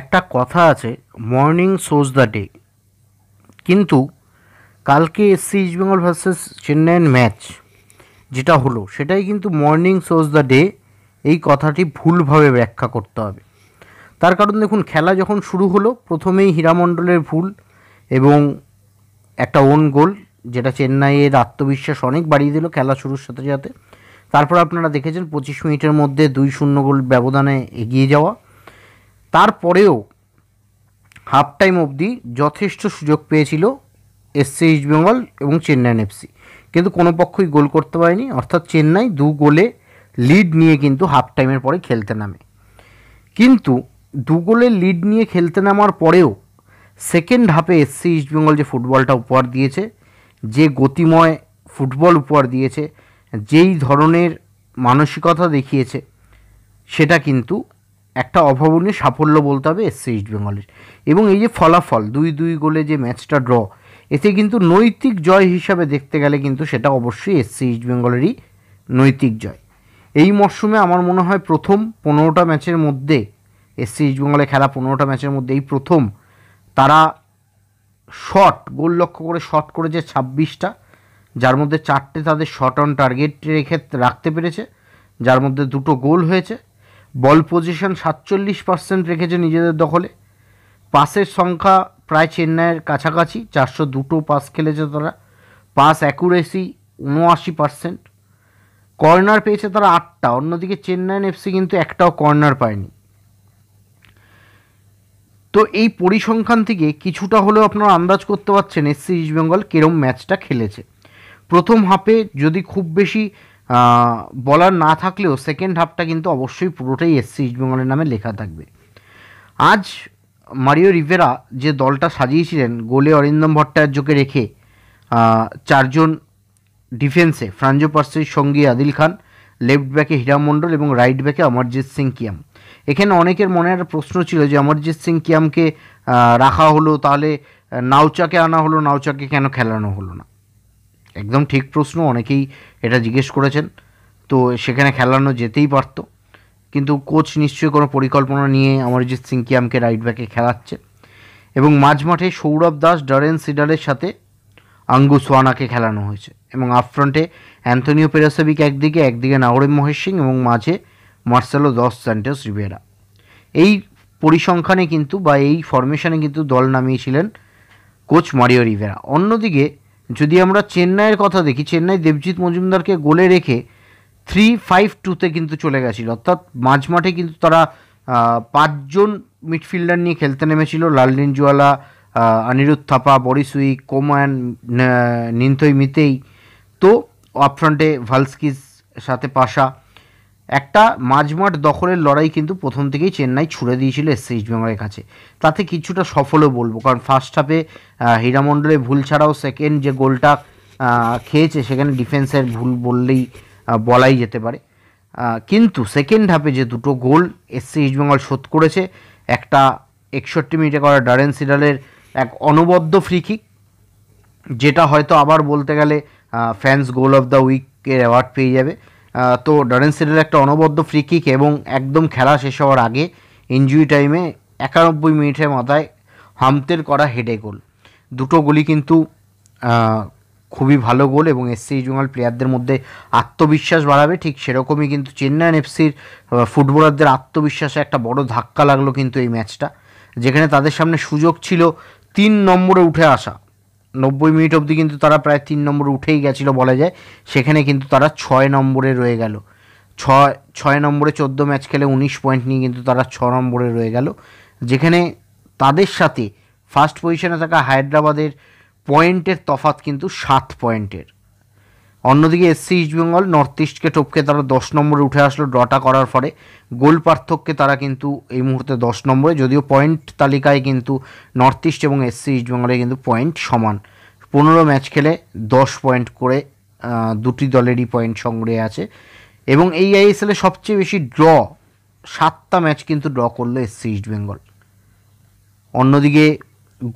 একটা কথা আছে মর্নিং শোজ দ্য ডে কিন্তু কালকে এসসি ইস্টবেঙ্গল ভার্সেস চেন্নাইয়ের ম্যাচ যেটা হলো সেটাই কিন্তু মর্নিং শোজ দ্য ডে এই কথাটি ভুলভাবে ব্যাখ্যা করতে হবে তার কারণ দেখুন খেলা যখন শুরু হলো প্রথমেই হীরামণ্ডলের ভুল এবং একটা ওন গোল যেটা চেন্নাইয়ের আত্মবিশ্বাস অনেক বাড়িয়ে দিল খেলা শুরুর সাথে সাথে তারপর আপনারা দেখেছেন পঁচিশ মিনিটের মধ্যে দুই শূন্য গোল ব্যবধানে এগিয়ে যাওয়া তারপরেও হাফ টাইম অবধি যথেষ্ট সুযোগ পেয়েছিল এসসি ইস্ট বেঙ্গল এবং চেন্নাইন এফসি কিন্তু কোনো পক্ষই গোল করতে পারেনি অর্থাৎ চেন্নাই দু গোলে লিড নিয়ে কিন্তু হাফ টাইমের পরে খেলতে নামে কিন্তু দু গোলে লিড নিয়ে খেলতে নামার পরেও সেকেন্ড হাফে এসসি ইস্টবেঙ্গল যে ফুটবলটা উপহার দিয়েছে যে গতিময় ফুটবল উপহার দিয়েছে যেই ধরনের মানসিকতা দেখিয়েছে সেটা কিন্তু একটা অভাবনীয় সাফল্য বলতে হবে এসসি ইস্ট বেঙ্গলের এবং এই যে ফলাফল দুই দুই গোলে যে ম্যাচটা ড্র এতে কিন্তু নৈতিক জয় হিসাবে দেখতে গেলে কিন্তু সেটা অবশ্যই এসসি ইস্ট বেঙ্গলেরই নৈতিক জয় এই মরশুমে আমার মনে হয় প্রথম পনেরোটা ম্যাচের মধ্যে এসসি ইস্ট বেঙ্গলে খেলা পনেরোটা ম্যাচের মধ্যে এই প্রথম তারা শট গোল লক্ষ্য করে শট করেছে ছাব্বিশটা যার মধ্যে চারটে তাদের শট অন টার্গেট রেখে রাখতে পেরেছে যার মধ্যে দুটো গোল হয়েছে বল পজিশন সাতচল্লিশ পার্সেন্ট রেখেছে নিজেদের দখলে পাসের সংখ্যা প্রায় চেন্নাইয়ের কাছাকাছি চারশো দুটো পাস খেলেছে তারা পাস অ্যাকুরেসি উনআশি পার্সেন্ট কর্নার পেয়েছে তারা আটটা অন্যদিকে চেন্নাইয়ের এফসি কিন্তু একটাও কর্নার পায়নি তো এই পরিসংখ্যান থেকে কিছুটা হলেও আপনারা আন্দাজ করতে পারছেন এসসি ইস্টবেঙ্গল কীরম ম্যাচটা খেলেছে প্রথম হাফে যদি খুব বেশি বলার না থাকলেও সেকেন্ড হাফটা কিন্তু অবশ্যই পুরোটাই এসসি ইস্টবেঙ্গলের নামে লেখা থাকবে আজ মারিও রিভেরা যে দলটা সাজিয়েছিলেন গোলে অরিন্দম ভট্টাচার্যকে রেখে চারজন ডিফেন্সে ফ্রাঞ্জো পার্সির সঙ্গী আদিল খান লেফট ব্যাকে হীরা মণ্ডল এবং রাইট ব্যাকে অমরজিৎ সিং কিয়াম এখানে অনেকের মনে একটা প্রশ্ন ছিল যে অমরজিৎ সিং কিয়ামকে রাখা হলো তাহলে নাওচাকে আনা হলো নাওচাকে কেন খেলানো হলো না একদম ঠিক প্রশ্ন অনেকেই এটা জিজ্ঞেস করেছেন তো সেখানে খেলানো যেতেই পারত কিন্তু কোচ নিশ্চয়ই কোনো পরিকল্পনা নিয়ে অমরজিৎ সিংকে আমকে রাইট ব্যাকে খেলাচ্ছে এবং মাঝ মাঠে সৌরভ দাস ডরেন সিডারের সাথে আঙ্গু সোয়ানাকে খেলানো হয়েছে এবং আপফ্রন্টে অ্যান্থনিও পেরাসেবিক একদিকে একদিকে নাহরিম মহেশ সিং এবং মাঝে মার্সেলো দশ স্যান্টাস রিভেরা এই পরিসংখ্যানে কিন্তু বা এই ফরমেশনে কিন্তু দল নামিয়েছিলেন কোচ মারিও রিভেরা অন্যদিকে যদি আমরা চেন্নাইয়ের কথা দেখি চেন্নাই দেবজিৎ মজুমদারকে গোলে রেখে থ্রি ফাইভ টুতে কিন্তু চলে গেছিল অর্থাৎ মাঝমাঠে কিন্তু তারা পাঁচজন মিডফিল্ডার নিয়ে খেলতে নেমেছিল লালডিন জুয়ালা অনিরুদ্ধ থাপা বরিসুই কোমান নিন্থই মিতেই তো অপফ্রন্টে ভালস্কিস সাথে পাশা একটা মাঝমাঠ দখলের লড়াই কিন্তু প্রথম থেকেই চেন্নাই ছুড়ে দিয়েছিল এসসি ইস্টবেঙ্গলের কাছে তাতে কিছুটা সফলও বলবো কারণ ফার্স্ট হাফে হীরামণ্ডলে ভুল ছাড়াও সেকেন্ড যে গোলটা খেয়েছে সেখানে ডিফেন্সের ভুল বললেই বলাই যেতে পারে কিন্তু সেকেন্ড হাফে যে দুটো গোল এসসি ইস্টবেঙ্গল শোধ করেছে একটা একষট্টি মিনিটে করা ডারেন সিডালের এক অনবদ্য ফ্রিকিক যেটা হয়তো আবার বলতে গেলে ফ্যান্স গোল অফ দ্য উইকের অ্যাওয়ার্ড পেয়ে যাবে তো ডরেন সিডেল একটা অনবদ্য ফ্রি কিক এবং একদম খেলা শেষ হওয়ার আগে ইঞ্জুরি টাইমে একানব্বই মিনিটের মাথায় হামতের করা হেডে গোল দুটো গোলই কিন্তু খুবই ভালো গোল এবং এসসি জোনাল প্লেয়ারদের মধ্যে আত্মবিশ্বাস বাড়াবে ঠিক সেরকমই কিন্তু চেন্নাইন এফসির ফুটবলারদের আত্মবিশ্বাসে একটা বড় ধাক্কা লাগলো কিন্তু এই ম্যাচটা যেখানে তাদের সামনে সুযোগ ছিল তিন নম্বরে উঠে আসা নব্বই মিনিট অবধি কিন্তু তারা প্রায় তিন নম্বর উঠেই গেছিলো বলা যায় সেখানে কিন্তু তারা ছয় নম্বরে রয়ে গেল ছয় ছয় নম্বরে চোদ্দ ম্যাচ খেলে উনিশ পয়েন্ট নিয়ে কিন্তু তারা ছ নম্বরে রয়ে গেল যেখানে তাদের সাথে ফার্স্ট পজিশনে থাকা হায়দ্রাবাদের পয়েন্টের তফাত কিন্তু সাত পয়েন্টের অন্যদিকে এসসি ইস্টবেঙ্গল নর্থ ইস্টকে টপকে তারা দশ নম্বরে উঠে আসলো ড্রটা করার পরে গোল পার্থক্যে তারা কিন্তু এই মুহূর্তে দশ নম্বরে যদিও পয়েন্ট তালিকায় কিন্তু নর্থ ইস্ট এবং এসসি ইস্টবেঙ্গলে কিন্তু পয়েন্ট সমান পনেরো ম্যাচ খেলে দশ পয়েন্ট করে দুটি দলেরই পয়েন্ট সংগ্রহে আছে এবং এই আইএসএলে সবচেয়ে বেশি ড্র সাতটা ম্যাচ কিন্তু ড্র করলো এসসি ইস্টবেঙ্গল অন্যদিকে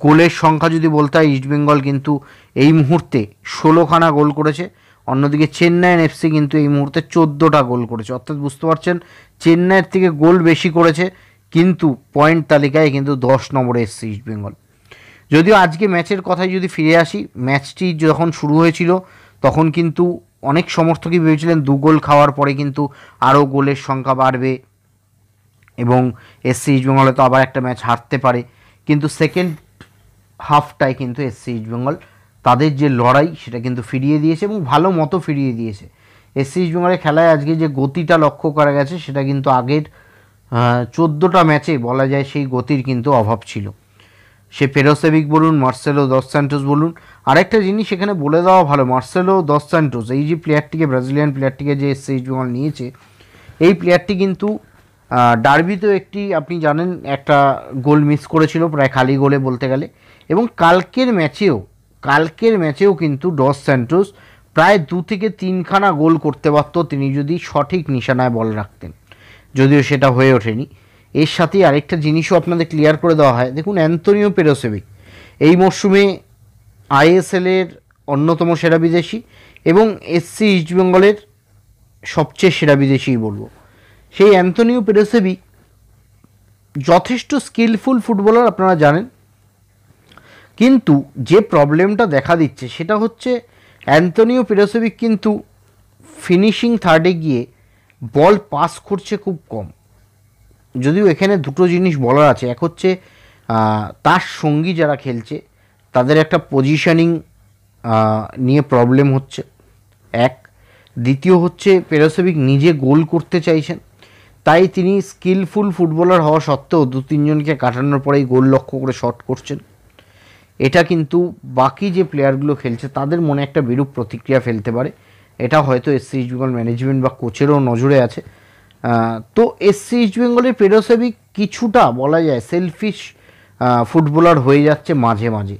গোলের সংখ্যা যদি বলতে হয় ইস্টবেঙ্গল কিন্তু এই মুহূর্তে ষোলোখানা গোল করেছে অন্যদিকে চেন্নাইয়ের এফসি কিন্তু এই মুহূর্তে চোদ্দোটা গোল করেছে অর্থাৎ বুঝতে পারছেন চেন্নাইয়ের থেকে গোল বেশি করেছে কিন্তু পয়েন্ট তালিকায় কিন্তু দশ নম্বরে এসছে ইস্টবেঙ্গল যদিও আজকে ম্যাচের কথায় যদি ফিরে আসি ম্যাচটি যখন শুরু হয়েছিল তখন কিন্তু অনেক সমর্থকই ভেবেছিলেন দু গোল খাওয়ার পরে কিন্তু আরও গোলের সংখ্যা বাড়বে এবং এসসি ইস্টবেঙ্গলে তো আবার একটা ম্যাচ হারতে পারে কিন্তু সেকেন্ড হাফটায় কিন্তু এসসি ইস্টবেঙ্গল তাদের যে লড়াই সেটা কিন্তু ফিরিয়ে দিয়েছে এবং ভালো মতো ফিরিয়ে দিয়েছে এসসি ইস্ট বেঙ্গলের খেলায় আজকে যে গতিটা লক্ষ্য করা গেছে সেটা কিন্তু আগের চোদ্দোটা ম্যাচে বলা যায় সেই গতির কিন্তু অভাব ছিল সে ফেরোসেভিক বলুন মার্সেলো দস স্যান্টোস বলুন আরেকটা জিনিস এখানে বলে দেওয়া ভালো মার্সেলো দস স্যান্টোস এই যে প্লেয়ারটিকে ব্রাজিলিয়ান প্লেয়ারটিকে যে এসসি ইস্ট বেঙ্গল নিয়েছে এই প্লেয়ারটি কিন্তু ডার্বিতেও একটি আপনি জানেন একটা গোল মিস করেছিল প্রায় খালি গোলে বলতে গেলে এবং কালকের ম্যাচেও কালকের ম্যাচেও কিন্তু ডস স্যান্টোস প্রায় দু থেকে তিনখানা গোল করতে পারত তিনি যদি সঠিক নিশানায় বল রাখতেন যদিও সেটা হয়ে ওঠেনি এর সাথেই আরেকটা জিনিসও আপনাদের ক্লিয়ার করে দেওয়া হয় দেখুন অ্যান্তনিও পেরোসেভিক এই মরশুমে আইএসএলের অন্যতম সেরা বিদেশি এবং এসসি ইস্টবেঙ্গলের সবচেয়ে সেরা বিদেশিই বলবো সেই অ্যান্তনিও পেরোসেভিক যথেষ্ট স্কিলফুল ফুটবলার আপনারা জানেন কিন্তু যে প্রবলেমটা দেখা দিচ্ছে সেটা হচ্ছে অ্যান্থনিও পেরোসেভিক কিন্তু ফিনিশিং থার্ডে গিয়ে বল পাস করছে খুব কম যদিও এখানে দুটো জিনিস বলার আছে এক হচ্ছে তার সঙ্গী যারা খেলছে তাদের একটা পজিশনিং নিয়ে প্রবলেম হচ্ছে এক দ্বিতীয় হচ্ছে পেরোসেভিক নিজে গোল করতে চাইছেন তাই তিনি স্কিলফুল ফুটবলার হওয়া সত্ত্বেও দু তিনজনকে কাটানোর পরেই গোল লক্ষ্য করে শট করছেন এটা কিন্তু বাকি যে প্লেয়ারগুলো খেলছে তাদের মনে একটা বিরূপ প্রতিক্রিয়া ফেলতে পারে এটা হয়তো এসসি ইস্ট বেঙ্গল ম্যানেজমেন্ট বা কোচেরও নজরে আছে তো এসসি ইস্ট বেঙ্গলের পেরোসেবি কিছুটা বলা যায় সেলফিশ ফুটবলার হয়ে যাচ্ছে মাঝে মাঝে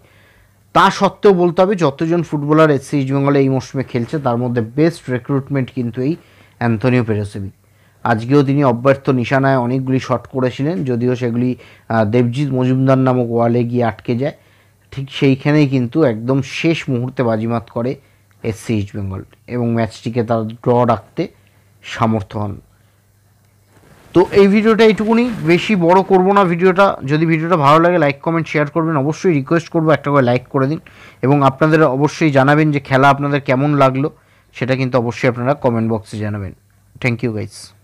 তা সত্ত্বেও বলতে হবে যতজন ফুটবলার এসসি ইস্ট বেঙ্গলে এই মৌসুমে খেলছে তার মধ্যে বেস্ট রেক্রুটমেন্ট কিন্তু এই অ্যান্থনিও পেরোসেবি আজকেও তিনি অব্যর্থ নিশানায় অনেকগুলি শট করেছিলেন যদিও সেগুলি দেবজিৎ মজুমদার নামক ওয়ালে গিয়ে আটকে যায় ঠিক সেইখানেই কিন্তু একদম শেষ মুহূর্তে বাজিমাত করে এসসি ইস্ট বেঙ্গল এবং ম্যাচটিকে তারা ড্র রাখতে সামর্থ্য হন তো এই ভিডিওটা এইটুকুনি বেশি বড় করব না ভিডিওটা যদি ভিডিওটা ভালো লাগে লাইক কমেন্ট শেয়ার করবেন অবশ্যই রিকোয়েস্ট করবো একটা করে লাইক করে দিন এবং আপনাদের অবশ্যই জানাবেন যে খেলা আপনাদের কেমন লাগলো সেটা কিন্তু অবশ্যই আপনারা কমেন্ট বক্সে জানাবেন থ্যাংক ইউ গাইস